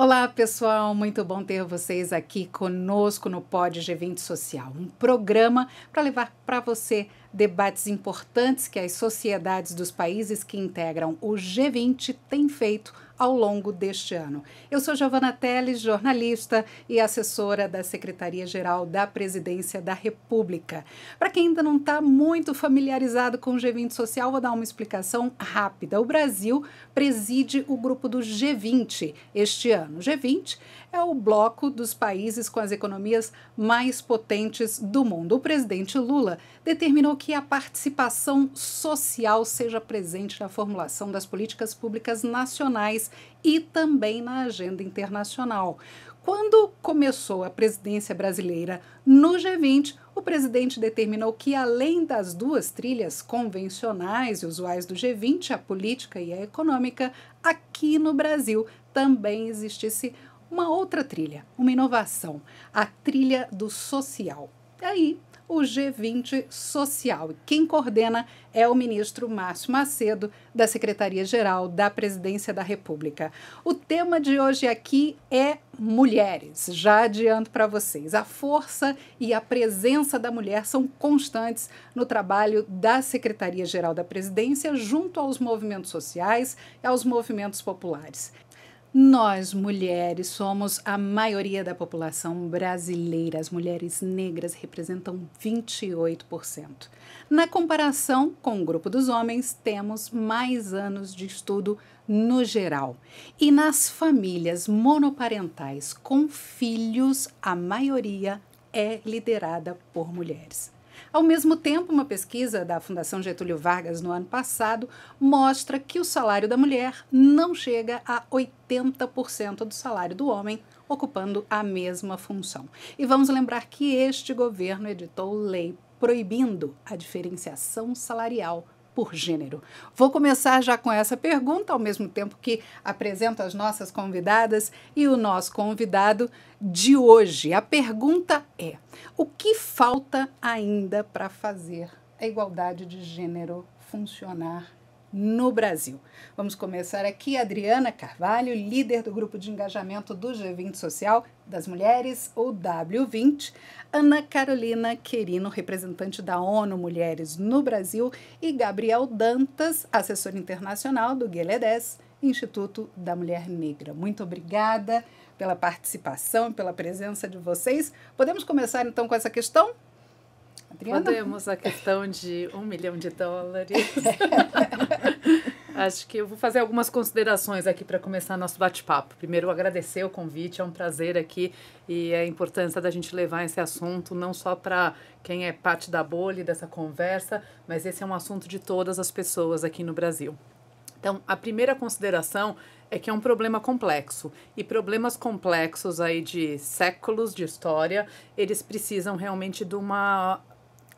Olá, pessoal, muito bom ter vocês aqui conosco no Pod G20 Social, um programa para levar para você debates importantes que as sociedades dos países que integram o G20 têm feito ao longo deste ano. Eu sou Giovana Teles, jornalista e assessora da Secretaria-Geral da Presidência da República. Para quem ainda não está muito familiarizado com o G20 Social, vou dar uma explicação rápida. O Brasil preside o grupo do G20 este ano. O G20 é o bloco dos países com as economias mais potentes do mundo. O presidente Lula determinou que a participação social seja presente na formulação das políticas públicas nacionais e também na agenda internacional. Quando começou a presidência brasileira no G20, o presidente determinou que, além das duas trilhas convencionais e usuais do G20, a política e a econômica, aqui no Brasil também existisse uma outra trilha, uma inovação, a trilha do social. Aí, o G20 Social. Quem coordena é o ministro Márcio Macedo, da Secretaria-Geral da Presidência da República. O tema de hoje aqui é mulheres. Já adianto para vocês, a força e a presença da mulher são constantes no trabalho da Secretaria-Geral da Presidência junto aos movimentos sociais e aos movimentos populares. Nós, mulheres, somos a maioria da população brasileira. As mulheres negras representam 28%. Na comparação com o grupo dos homens, temos mais anos de estudo no geral. E nas famílias monoparentais com filhos, a maioria é liderada por mulheres. Ao mesmo tempo, uma pesquisa da Fundação Getúlio Vargas no ano passado mostra que o salário da mulher não chega a 80% do salário do homem, ocupando a mesma função. E vamos lembrar que este governo editou lei proibindo a diferenciação salarial por gênero? Vou começar já com essa pergunta, ao mesmo tempo que apresento as nossas convidadas e o nosso convidado de hoje. A pergunta é: o que falta ainda para fazer a igualdade de gênero funcionar no Brasil. Vamos começar aqui, Adriana Carvalho, líder do grupo de engajamento do G20 Social das Mulheres, ou W20, Ana Carolina Querino, representante da ONU Mulheres no Brasil, e Gabriel Dantas, assessor internacional do Gueledes, Instituto da Mulher Negra. Muito obrigada pela participação, pela presença de vocês. Podemos começar então com essa questão? Adriana? Podemos a questão de um milhão de dólares. Acho que eu vou fazer algumas considerações aqui para começar nosso bate-papo. Primeiro, agradecer o convite, é um prazer aqui e a importância da gente levar esse assunto não só para quem é parte da bolha dessa conversa, mas esse é um assunto de todas as pessoas aqui no Brasil. Então, a primeira consideração é que é um problema complexo e problemas complexos aí de séculos de história, eles precisam realmente de uma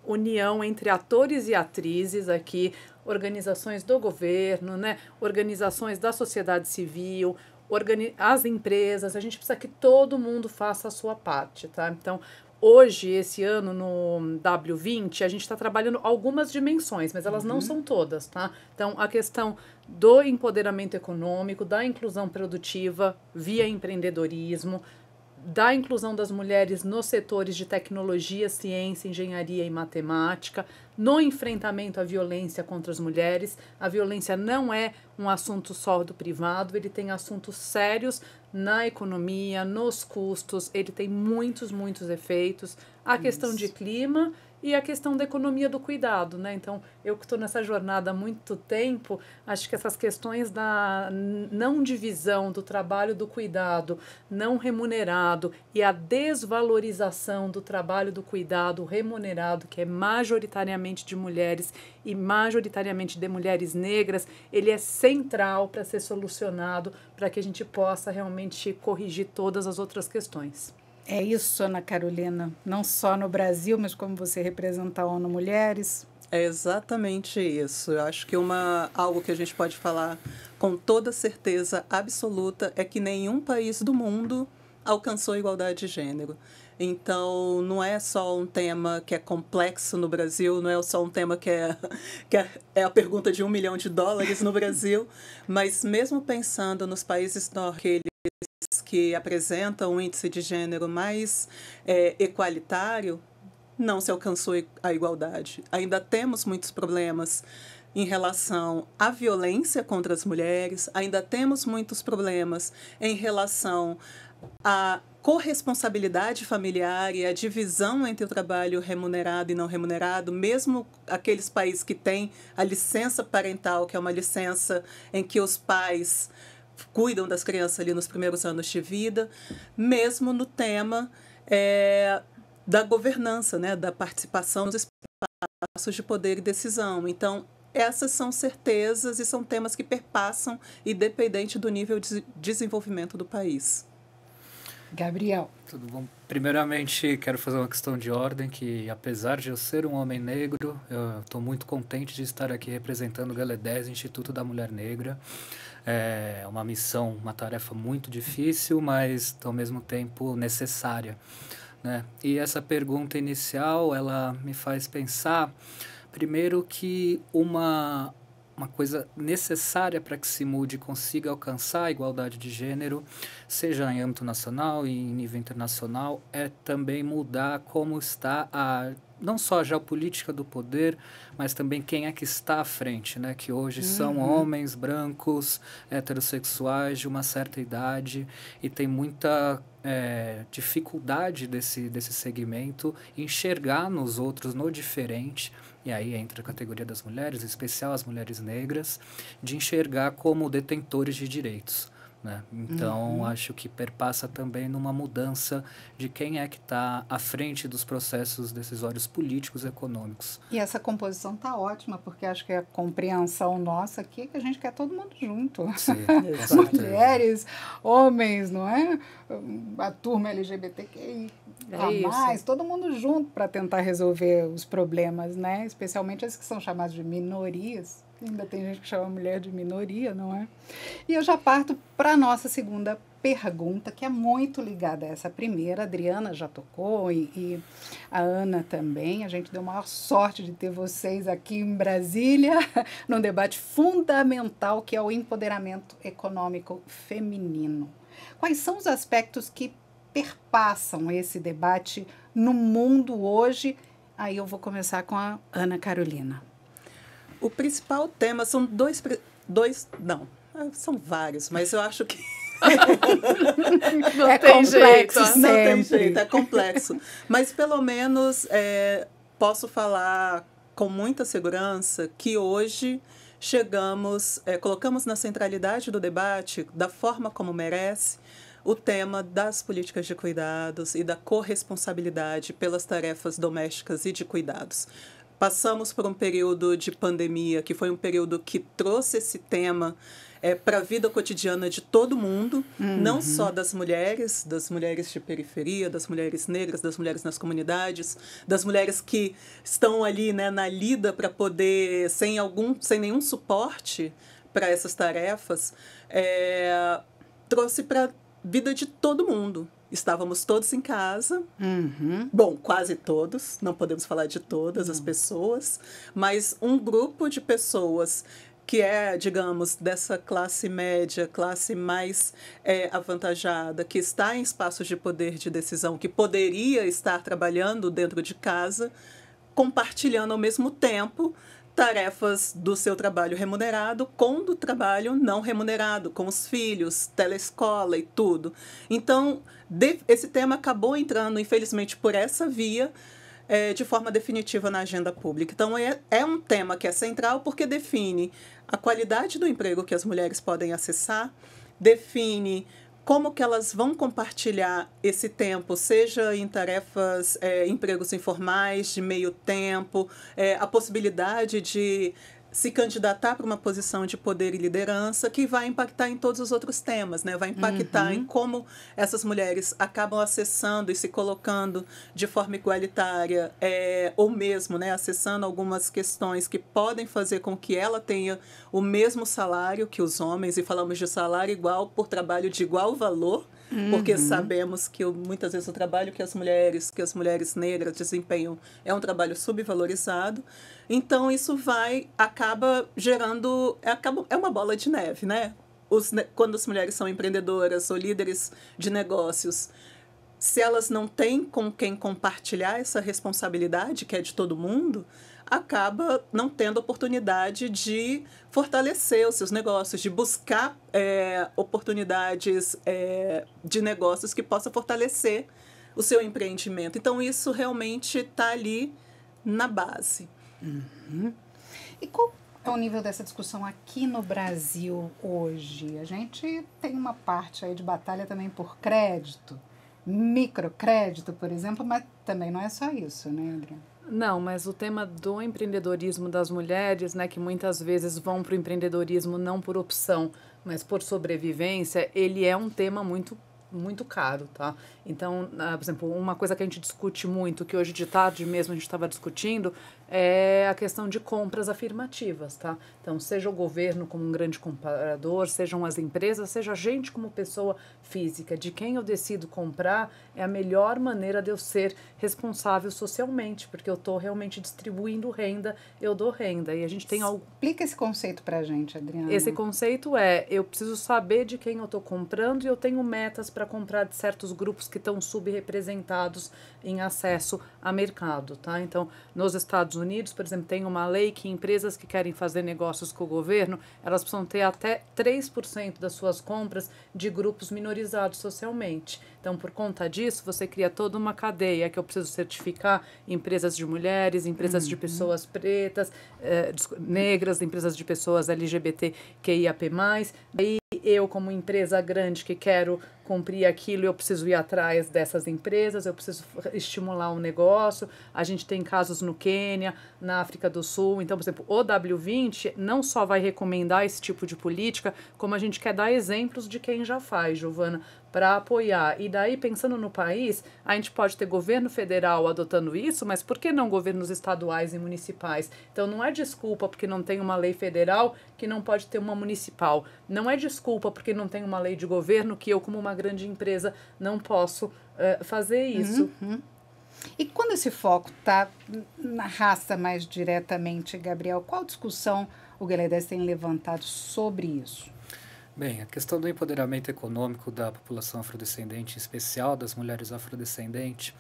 união entre atores e atrizes aqui, organizações do governo, né? organizações da sociedade civil, organi as empresas. A gente precisa que todo mundo faça a sua parte, tá? Então, hoje, esse ano, no W20, a gente está trabalhando algumas dimensões, mas elas uhum. não são todas, tá? Então, a questão do empoderamento econômico, da inclusão produtiva via empreendedorismo, da inclusão das mulheres nos setores de tecnologia, ciência, engenharia e matemática, no enfrentamento à violência contra as mulheres. A violência não é um assunto só do privado, ele tem assuntos sérios na economia, nos custos, ele tem muitos, muitos efeitos. A Isso. questão de clima e a questão da economia do cuidado, né? Então, eu que estou nessa jornada há muito tempo, acho que essas questões da não divisão do trabalho do cuidado não remunerado e a desvalorização do trabalho do cuidado remunerado, que é majoritariamente de mulheres e majoritariamente de mulheres negras, ele é central para ser solucionado, para que a gente possa realmente corrigir todas as outras questões. É isso, Ana Carolina. Não só no Brasil, mas como você representa a ONU Mulheres. É exatamente isso. Eu acho que uma, algo que a gente pode falar com toda certeza absoluta é que nenhum país do mundo alcançou a igualdade de gênero. Então, não é só um tema que é complexo no Brasil, não é só um tema que é, que é, é a pergunta de um milhão de dólares no Brasil, mas mesmo pensando nos países eles que apresentam um índice de gênero mais é, equalitário, não se alcançou a igualdade. Ainda temos muitos problemas em relação à violência contra as mulheres, ainda temos muitos problemas em relação à corresponsabilidade familiar e à divisão entre o trabalho remunerado e não remunerado, mesmo aqueles países que têm a licença parental, que é uma licença em que os pais cuidam das crianças ali nos primeiros anos de vida, mesmo no tema é, da governança, né, da participação nos espaços de poder e decisão. Então, essas são certezas e são temas que perpassam, independente do nível de desenvolvimento do país. Gabriel. Tudo bom? Primeiramente, quero fazer uma questão de ordem que, apesar de eu ser um homem negro, eu estou muito contente de estar aqui representando o 10, Instituto da Mulher Negra. É uma missão, uma tarefa muito difícil, mas ao mesmo tempo necessária. Né? E essa pergunta inicial, ela me faz pensar, primeiro, que uma, uma coisa necessária para que se mude e consiga alcançar a igualdade de gênero, seja em âmbito nacional e em nível internacional, é também mudar como está a não só a geopolítica do poder, mas também quem é que está à frente, né? que hoje uhum. são homens brancos, heterossexuais de uma certa idade e tem muita é, dificuldade desse, desse segmento enxergar nos outros, no diferente, e aí entra a categoria das mulheres, em especial as mulheres negras, de enxergar como detentores de direitos. Né? Então, uhum. acho que perpassa também numa mudança de quem é que está à frente dos processos decisórios políticos e econômicos. E essa composição está ótima, porque acho que a compreensão nossa aqui é que a gente quer todo mundo junto. Sim, Mulheres, homens, não é? A turma LGBTQI, é mais, todo mundo junto para tentar resolver os problemas, né? especialmente as que são chamadas de minorias. Ainda tem gente que chama mulher de minoria, não é? E eu já parto para a nossa segunda pergunta, que é muito ligada a essa primeira. A Adriana já tocou e, e, a Ana também. A gente deu maior sorte de ter vocês aqui em Brasília, num debate fundamental que é o empoderamento econômico feminino. Quais são os aspectos que perpassam esse debate no mundo hoje? Aí eu vou começar com a Ana Carolina. O principal tema são dois. dois não, ah, são vários, mas eu acho que. não é complexo, jeito, sempre. não tem jeito, é complexo. Mas pelo menos é, posso falar com muita segurança que hoje chegamos, é, colocamos na centralidade do debate, da forma como merece, o tema das políticas de cuidados e da corresponsabilidade pelas tarefas domésticas e de cuidados. Passamos por um período de pandemia, que foi um período que trouxe esse tema é, eh, para a vida cotidiana de todo mundo, uhum. não só das mulheres, das mulheres de periferia, das mulheres negras, das mulheres nas comunidades, das mulheres que estão ali né, na lida para poder, sem, algum, sem nenhum suporte para essas tarefas, é, trouxe para a vida de todo mundo. Estávamos todos em casa. Uhum. Bom, quase todos, não podemos falar de todas uhum. as pessoas, mas um grupo de pessoas que é, digamos, dessa classe média, classe mais é, avantajada, que está em espaços de poder de decisão, que poderia estar trabalhando dentro de casa, compartilhando ao mesmo tempo tarefas do seu trabalho remunerado com do trabalho não remunerado, com os filhos, telescola e tudo. Então, esse tema acabou entrando, infelizmente, por essa via é, de forma definitiva na agenda pública. Então, é, é um tema que é central porque define a qualidade do emprego que as mulheres podem acessar, define como que elas vão compartilhar esse tempo, seja em tarefas, é, empregos informais, de meio tempo, é, a possibilidade de se candidatar para uma posição de poder e liderança que vai impactar em todos os outros temas, né? Vai impactar uhum. em como essas mulheres acabam acessando e se colocando de forma igualitária, é, ou mesmo, né, acessando algumas questões que podem fazer com que ela tenha o mesmo salário que os homens e falamos de salário igual por trabalho de igual valor. Uhum. Porque sabemos que muitas vezes o trabalho que as mulheres, que as mulheres negras desempenham é um trabalho subvalorizado. Então isso vai acaba gerando, acaba, é uma bola de neve, né? Os, quando as mulheres são empreendedoras ou líderes de negócios, se elas não têm com quem compartilhar essa responsabilidade que é de todo mundo, acaba não tendo oportunidade de fortalecer os seus negócios, de buscar é, oportunidades é, de negócios que possa fortalecer o seu empreendimento. Então, isso realmente está ali na base. Uhum. E qual é o nível dessa discussão aqui no Brasil hoje? A gente tem uma parte aí de batalha também por crédito, microcrédito, por exemplo, mas também não é só isso, né, Adriana? Não, mas o tema do empreendedorismo das mulheres, né, que muitas vezes vão para o empreendedorismo não por opção, mas por sobrevivência, ele é um tema muito muito caro, tá? Então, ah, por exemplo, uma coisa que a gente discute muito, que hoje de tarde mesmo a gente estava discutindo, é a questão de compras afirmativas, tá? Então, seja o governo como um grande comprador, sejam as empresas, seja a gente como pessoa física, de quem eu decido comprar é a melhor maneira de eu ser responsável socialmente, porque eu estou realmente distribuindo renda, eu dou renda. E a gente tem algo. Explica esse conceito pra gente, Adriana. Esse conceito é: eu preciso saber de quem eu estou comprando e eu tenho metas para comprar de certos grupos que estão subrepresentados em acesso a mercado, tá? Então, nos Estados Unidos, por exemplo, tem uma lei que empresas que querem fazer negócios com o governo, elas precisam ter até 3% das suas compras de grupos minorizados socialmente. Então, por conta disso, você cria toda uma cadeia que eu preciso certificar empresas de mulheres, empresas uhum. de pessoas pretas, eh, negras, empresas de pessoas LGBTQIAP+. E eu, como empresa grande que quero cumprir aquilo, eu preciso ir atrás dessas empresas, eu preciso estimular um negócio. A gente tem casos no Quênia, na África do Sul. Então, por exemplo, o W20 não só vai recomendar esse tipo de política, como a gente quer dar exemplos de quem já faz, Giovana, para apoiar. E daí, pensando no país, a gente pode ter governo federal adotando isso, mas por que não governos estaduais e municipais? Então, não é desculpa porque não tem uma lei federal que não pode ter uma municipal. Não é desculpa porque não tem uma lei de governo que eu, como uma grande empresa, não posso eh, fazer uhum, isso. Uhum. E quando esse foco está na raça mais diretamente, Gabriel, qual discussão o Galedes tem levantado sobre isso? Bem, a questão do empoderamento econômico da população afrodescendente, em especial das mulheres afrodescendentes,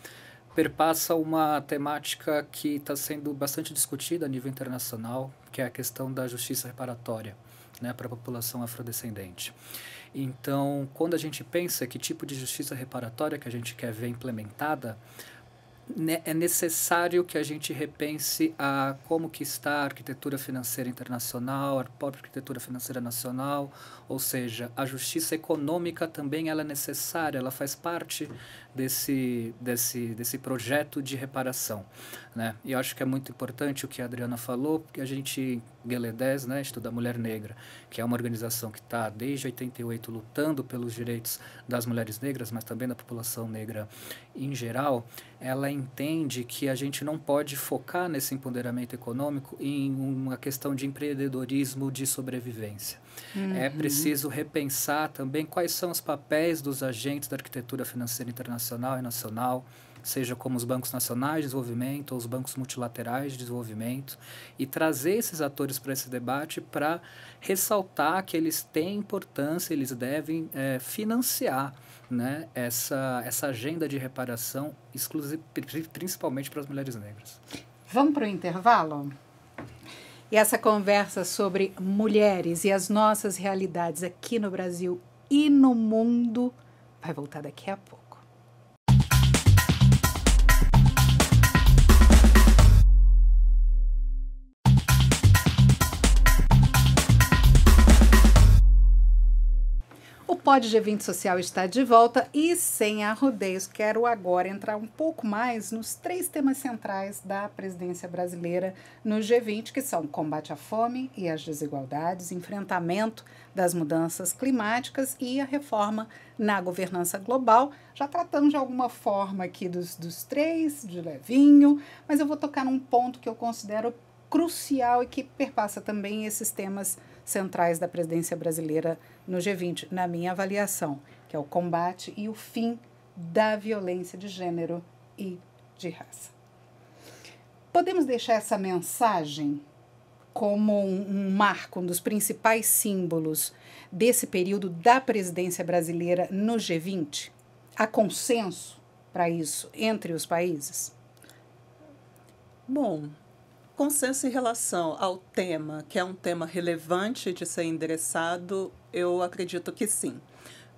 perpassa uma temática que está sendo bastante discutida a nível internacional, que é a questão da justiça reparatória né, para a população afrodescendente. Então, quando a gente pensa que tipo de justiça reparatória que a gente quer ver implementada, né, é necessário que a gente repense a como que está a arquitetura financeira internacional, a própria arquitetura financeira nacional, ou seja, a justiça econômica também ela é necessária, ela faz parte desse, desse, desse projeto de reparação. Né? E eu acho que é muito importante o que a Adriana falou, porque a gente Gueledés, né, Instituto da Mulher Negra, que é uma organização que está desde 88 lutando pelos direitos das mulheres negras, mas também da população negra em geral, ela entende que a gente não pode focar nesse empoderamento econômico em uma questão de empreendedorismo de sobrevivência. É uhum. É preciso repensar também quais são os papéis dos agentes da arquitetura financeira internacional e nacional seja como os bancos nacionais de desenvolvimento ou os bancos multilaterais de desenvolvimento, e trazer esses atores para esse debate para ressaltar que eles têm importância, eles devem é, financiar né, essa, essa agenda de reparação principalmente para as mulheres negras. Vamos para o intervalo? E essa conversa sobre mulheres e as nossas realidades aqui no Brasil e no mundo vai voltar daqui a pouco. Pode G20 Social está de volta e sem arrodeios, quero agora entrar um pouco mais nos três temas centrais da presidência brasileira no G20, que são combate à fome e às desigualdades, enfrentamento das mudanças climáticas e a reforma na governança global. Já tratamos de alguma forma aqui dos, dos três, de levinho, mas eu vou tocar num ponto que eu considero crucial e que perpassa também esses temas centrais da presidência brasileira no G20, na minha avaliação, que é o combate e o fim da violência de gênero e de raça. Podemos deixar essa mensagem como um, um, marco, um dos principais símbolos desse período da presidência brasileira no G20? Há consenso para isso entre os países? Bom, consenso em relação ao tema, que é um tema relevante de ser endereçado, eu acredito que sim.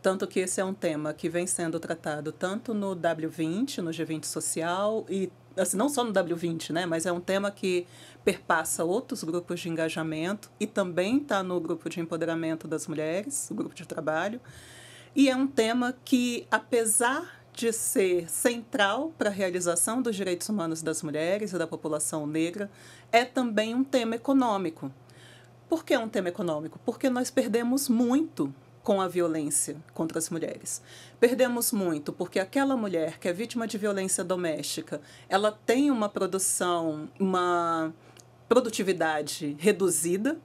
Tanto que esse é um tema que vem sendo tratado tanto no W20, no G20 social, e assim, não só no W20, né, mas é um tema que perpassa outros grupos de engajamento e também está no grupo de empoderamento das mulheres, o grupo de trabalho. E é um tema que, apesar de ser central para a realização dos direitos humanos das mulheres e da população negra, é também um tema econômico. Por que é um tema econômico? Porque nós perdemos muito com a violência contra as mulheres. Perdemos muito porque aquela mulher que é vítima de violência doméstica, ela tem uma produção, uma produtividade reduzida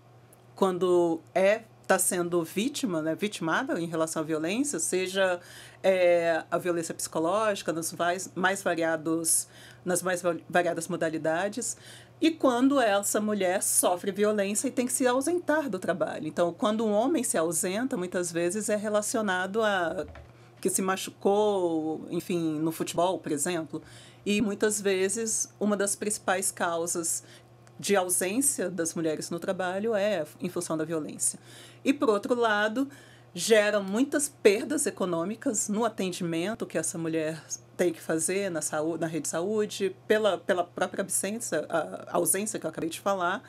quando é está sendo vítima, né, vitimada em relação à violência, seja é, a violência psicológica nos mais, mais variados, nas mais variadas modalidades, e quando essa mulher sofre violência e tem que se ausentar do trabalho. Então, quando um homem se ausenta, muitas vezes é relacionado a que se machucou, enfim, no futebol, por exemplo. E muitas vezes uma das principais causas de ausência das mulheres no trabalho é em função da violência. E por outro lado, gera muitas perdas econômicas no atendimento que essa mulher tem que fazer na, saúde, na rede de saúde, pela, pela própria absência, a ausência que eu acabei de falar,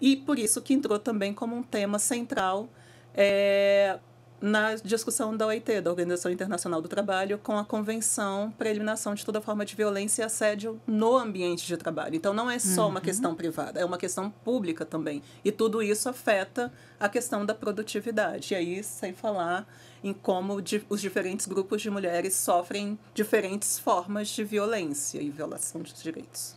e por isso que entrou também como um tema central é, na discussão da OIT, da Organização Internacional do Trabalho, com a Convenção para a Eliminação de Toda Forma de Violência e Assédio no Ambiente de Trabalho. Então, não é só uhum. uma questão privada, é uma questão pública também. E tudo isso afeta a questão da produtividade. E aí, sem falar em como os diferentes grupos de mulheres sofrem diferentes formas de violência e violação de direitos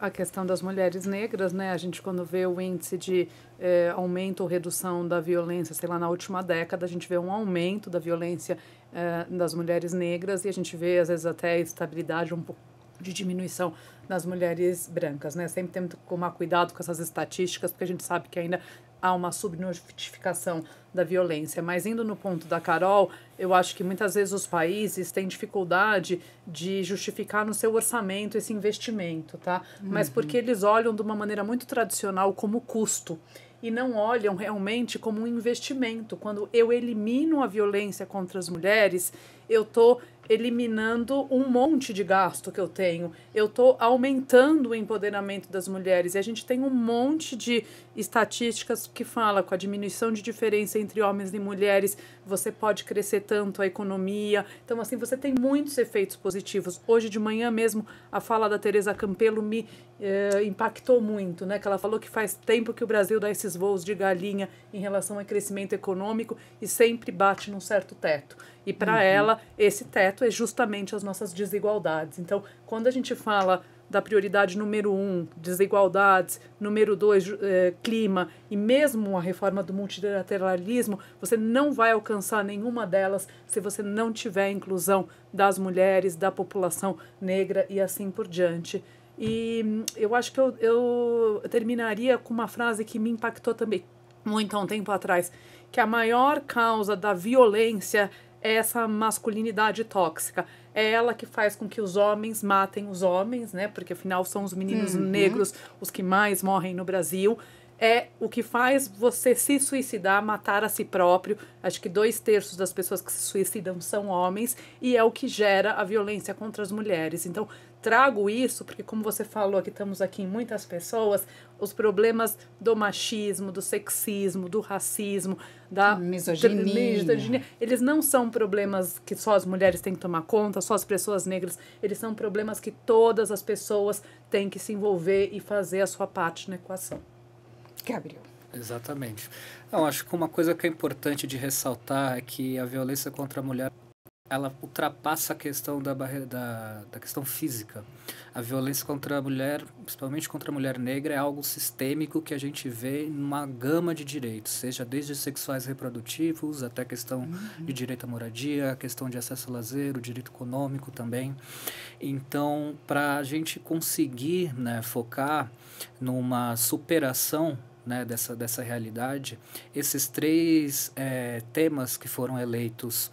a questão das mulheres negras, né? A gente quando vê o índice de eh, aumento ou redução da violência, sei lá, na última década, a gente vê um aumento da violência eh, das mulheres negras e a gente vê às vezes até estabilidade um pouco de diminuição nas mulheres brancas, né? Sempre temos que tomar cuidado com essas estatísticas, porque a gente sabe que ainda há uma subnotificação da violência. Mas indo no ponto da Carol, eu acho que muitas vezes os países têm dificuldade de justificar no seu orçamento esse investimento, tá? Uhum. Mas porque eles olham de uma maneira muito tradicional como custo e não olham realmente como um investimento. Quando eu elimino a violência contra as mulheres, eu estou eliminando um monte de gasto que eu tenho. Eu estou aumentando o empoderamento das mulheres. E a gente tem um monte de estatísticas que fala com a diminuição de diferença entre homens e mulheres, você pode crescer tanto a economia. Então, assim, você tem muitos efeitos positivos. Hoje de manhã mesmo, a fala da Teresa Campelo me eh, impactou muito, né? Que ela falou que faz tempo que o Brasil dá esses voos de galinha em relação ao crescimento econômico e sempre bate num certo teto. E para uhum. ela, esse teto é justamente as nossas desigualdades. Então, quando a gente fala da prioridade número um, desigualdades, número dois, eh, clima, e mesmo a reforma do multilateralismo, você não vai alcançar nenhuma delas se você não tiver a inclusão das mulheres, da população negra e assim por diante. E hum, eu acho que eu, eu terminaria com uma frase que me impactou também muito há um tempo atrás, que a maior causa da violência é essa masculinidade tóxica. É ela que faz com que os homens matem os homens, né? Porque afinal são os meninos uhum. negros os que mais morrem no Brasil. É o que faz você se suicidar, matar a si próprio. Acho que dois terços das pessoas que se suicidam são homens, e é o que gera a violência contra as mulheres. Então, trago isso porque, como você falou, que estamos aqui em muitas pessoas, os problemas do machismo, do sexismo, do racismo, da misoginia. eles não são problemas que só as mulheres têm que tomar conta, só as pessoas negras, eles são problemas que todas as pessoas têm que se envolver e fazer a sua parte na equação. Gabriel. Exatamente. Eu acho que uma coisa que é importante de ressaltar é que a violência contra a mulher ela ultrapassa a questão da, barreira, da, da questão física. A violência contra a mulher, principalmente contra a mulher negra, é algo sistêmico que a gente vê numa gama de direitos, seja desde sexuais reprodutivos até a questão uhum. de direito à moradia, a questão de acesso ao lazer, o direito econômico também. Então, para a gente conseguir né, focar numa superação né, dessa, dessa realidade, esses três é, temas que foram eleitos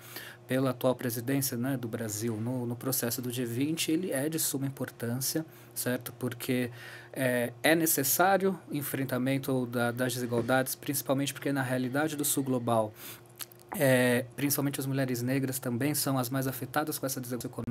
pela atual presidência né, do Brasil no, no processo do G20, ele é de suma importância, certo? Porque é, é necessário enfrentamento da, das desigualdades, principalmente porque na realidade do sul global, é, principalmente as mulheres negras também são as mais afetadas com essa desigualdade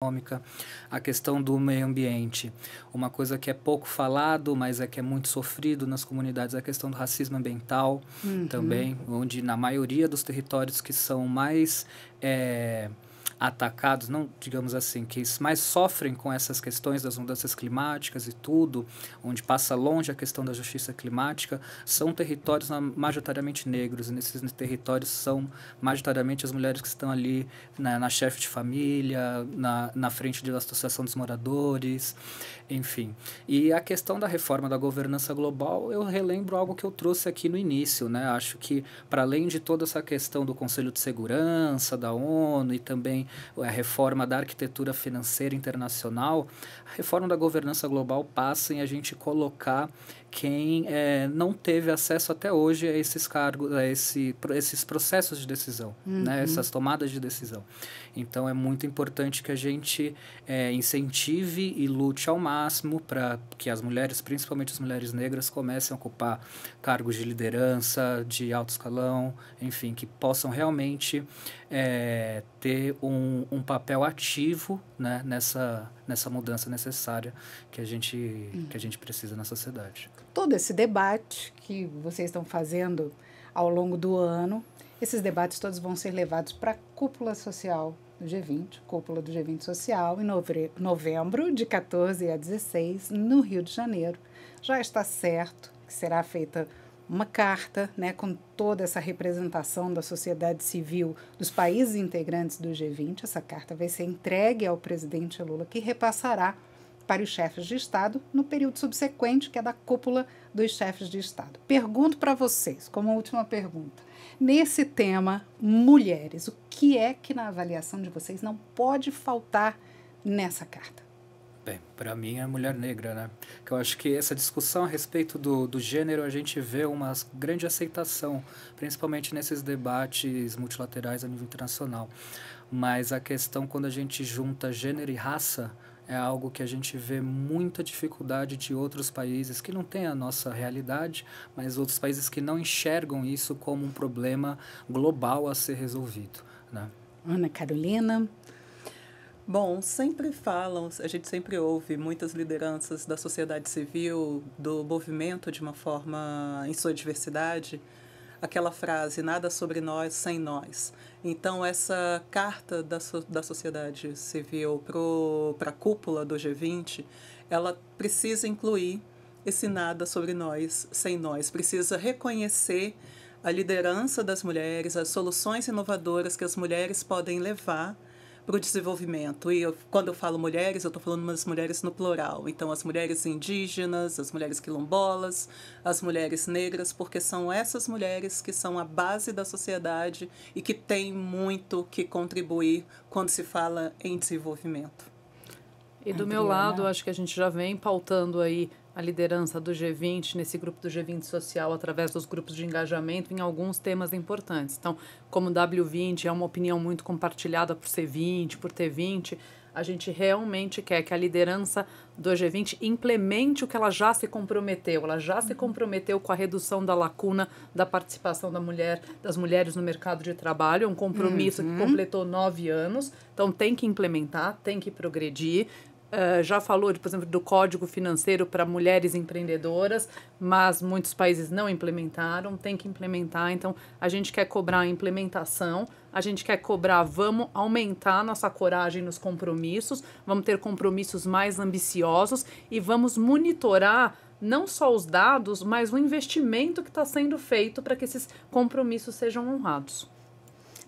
econômica, a questão do meio ambiente. Uma coisa que é pouco falado, mas é que é muito sofrido nas comunidades, é a questão do racismo ambiental uhum. também, onde na maioria dos territórios que são mais é, atacados, não digamos assim, que mais sofrem com essas questões das mudanças climáticas e tudo, onde passa longe a questão da justiça climática, são territórios majoritariamente negros. E nesses territórios são majoritariamente as mulheres que estão ali na, na chefe de família, na, na frente da Associação dos Moradores. Enfim, e a questão da reforma da governança global, eu relembro algo que eu trouxe aqui no início, né? Acho que, para além de toda essa questão do Conselho de Segurança, da ONU e também a reforma da arquitetura financeira internacional, a reforma da governança global passa em a gente colocar quem é, não teve acesso até hoje a esses cargos, a esse, esses processos de decisão, né, uhum. né? essas tomadas de decisão. Então é muito importante que a gente é, incentive e lute ao máximo para que as mulheres, principalmente as mulheres negras, comecem a ocupar cargos de liderança, de alto escalão, enfim, que possam realmente é, ter um, um papel ativo né, nessa, nessa mudança necessária que a, gente, hum. que a gente precisa na sociedade. Todo esse debate que vocês estão fazendo ao longo do ano, esses debates todos vão ser levados para a cúpula social do G20, cúpula do G20 social, em novembro, de 14 a 16, no Rio de Janeiro. Já está certo que será feita uma carta né, com toda essa representação da sociedade civil dos países integrantes do G20. Essa carta vai ser entregue ao presidente Lula, que repassará para os chefes de Estado no período subsequente, que é da cúpula dos chefes de Estado. Pergunto para vocês, como última pergunta, nesse tema mulheres, o que é que, na avaliação de vocês, não pode faltar nessa carta? Bem, para mim é mulher negra, né? Que eu acho que essa discussão a respeito do, do gênero a gente vê uma grande aceitação, principalmente nesses debates multilaterais a nível internacional. Mas a questão quando a gente junta gênero e raça é algo que a gente vê muita dificuldade de outros países que não têm a nossa realidade, mas outros países que não enxergam isso como um problema global a ser resolvido, né? Ana Carolina, Bom, sempre falam, a gente sempre ouve muitas lideranças da sociedade civil, do movimento de uma forma em sua diversidade, aquela frase nada sobre nós sem nós. Então essa carta da, da sociedade civil para a cúpula do G20, ela precisa incluir esse nada sobre nós sem nós, precisa reconhecer a liderança das mulheres, as soluções inovadoras que as mulheres podem levar para o desenvolvimento. E eu, quando eu falo mulheres, eu estou falando das mulheres no plural. Então, as mulheres indígenas, as mulheres quilombolas, as mulheres negras, porque são essas mulheres que são a base da sociedade e que têm muito que contribuir quando se fala em desenvolvimento. E do Adriana. meu lado, acho que a gente já vem pautando aí a liderança do G20 nesse grupo do G20 social através dos grupos de engajamento em alguns temas importantes. Então, como o W20 é uma opinião muito compartilhada por C20, por T20, a gente realmente quer que a liderança do G20 implemente o que ela já se comprometeu. Ela já se uhum. comprometeu com a redução da lacuna da participação da mulher, das mulheres no mercado de trabalho, é um compromisso uhum. que completou nove anos. Então tem que implementar, tem que progredir. Uh, já falou, por exemplo, do código financeiro para mulheres empreendedoras, mas muitos países não implementaram, tem que implementar. Então, a gente quer cobrar a implementação, a gente quer cobrar, vamos aumentar nossa coragem nos compromissos, vamos ter compromissos mais ambiciosos e vamos monitorar não só os dados, mas o investimento que está sendo feito para que esses compromissos sejam honrados.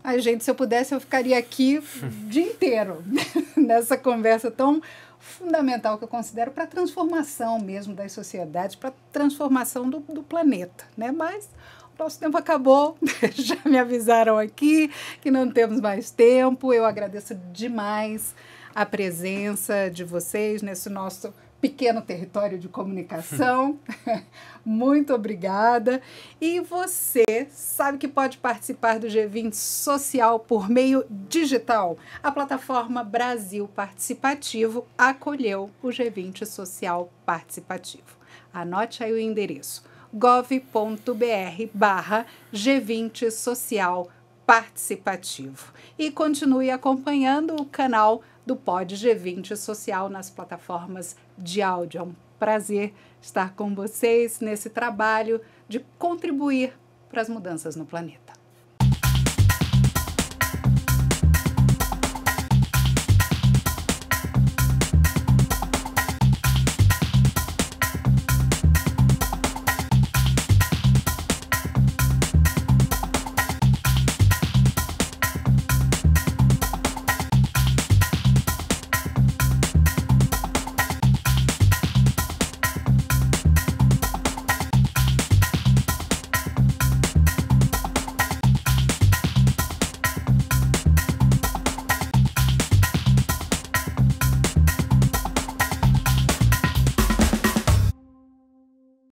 Ai, gente, se eu pudesse, eu ficaria aqui o dia inteiro nessa conversa tão fundamental que eu considero para a transformação mesmo das sociedades, para a transformação do, do planeta, né? Mas o nosso tempo acabou, já me avisaram aqui que não temos mais tempo. Eu agradeço demais a presença de vocês nesse nosso pequeno território de comunicação. Muito obrigada. E você sabe que pode participar do G20 Social por meio digital. A plataforma Brasil Participativo acolheu o G20 Social Participativo. Anote aí o endereço gov.br/barra G20 Social Participativo. E continue acompanhando o canal do Pod G20 Social nas plataformas de áudio. É um prazer estar com vocês nesse trabalho de contribuir para as mudanças no planeta.